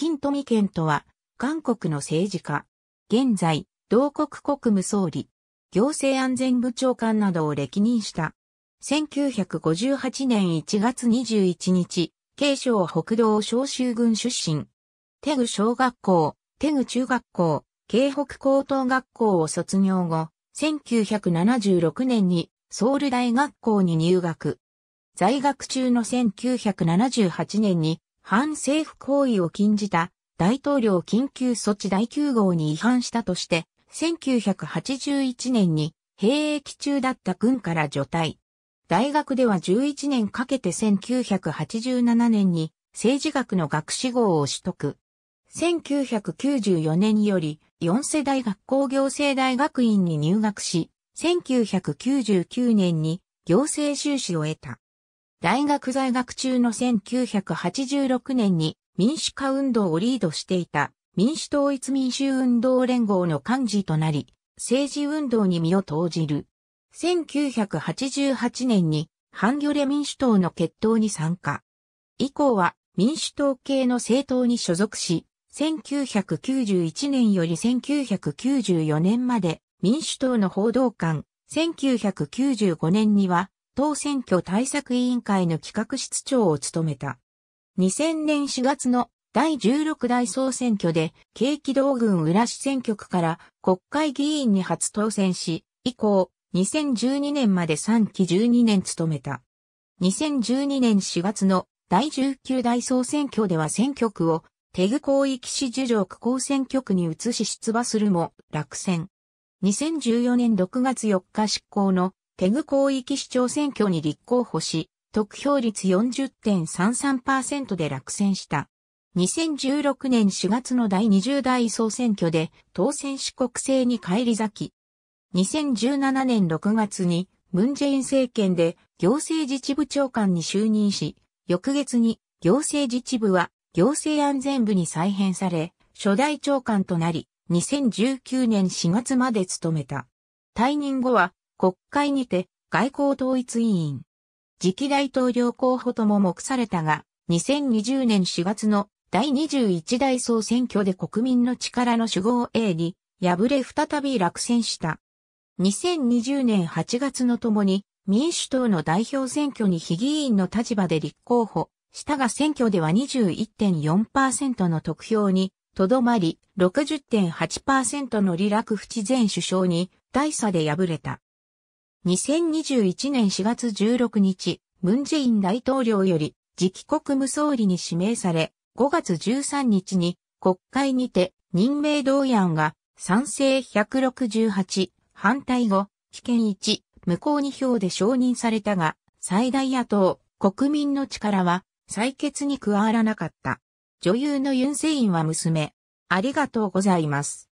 金富健とは、韓国の政治家。現在、同国国務総理、行政安全部長官などを歴任した。1958年1月21日、慶省北道小州郡出身。テグ小学校、テグ中学校、京北高等学校を卒業後、1976年にソウル大学校に入学。在学中の1978年に反政府行為を禁じた大統領緊急措置第9号に違反したとして、1981年に兵役中だった軍から除隊。大学では11年かけて1987年に政治学の学士号を取得。1994年より4世代学校行政大学院に入学し、1999年に行政修士を得た。大学在学中の1986年に民主化運動をリードしていた民主統一民衆運動連合の幹事となり、政治運動に身を投じる。1988年にハンギョレ民主党の決闘に参加。以降は民主党系の政党に所属し、1991年より1994年まで民主党の報道官、1995年には党選挙対策委員会の企画室長を務めた。2000年4月の第16代総選挙で、景気道群浦市選挙区から国会議員に初当選し、以降、2012年まで3期12年務めた。2012年4月の第19代総選挙では選挙区をテグ広域市樹上区公選挙区に移し出馬するも落選。2014年6月4日執行のテグ広域市長選挙に立候補し、得票率40.33%で落選した。2016年4月の第20代総選挙で当選し国制に返り咲き、2017年6月にムンジェイン政権で行政自治部長官に就任し、翌月に行政自治部は行政安全部に再編され、初代長官となり、2019年4月まで務めた。退任後は国会にて外交統一委員、次期大統領候補とも目されたが、2020年4月の第21代総選挙で国民の力の主語 A に敗れ再び落選した。2020年8月のともに民主党の代表選挙に非議員の立場で立候補したが選挙では21.4%の得票にとどまり60.8%のリラクフチ前首相に大差で敗れた。2021年4月16日、ムンジェイン大統領より次期国務総理に指名され、5月13日に国会にて任命同意案が賛成168、反対後、危険1、無効2票で承認されたが、最大野党、国民の力は採決に加わらなかった。女優のユンセインは娘。ありがとうございます。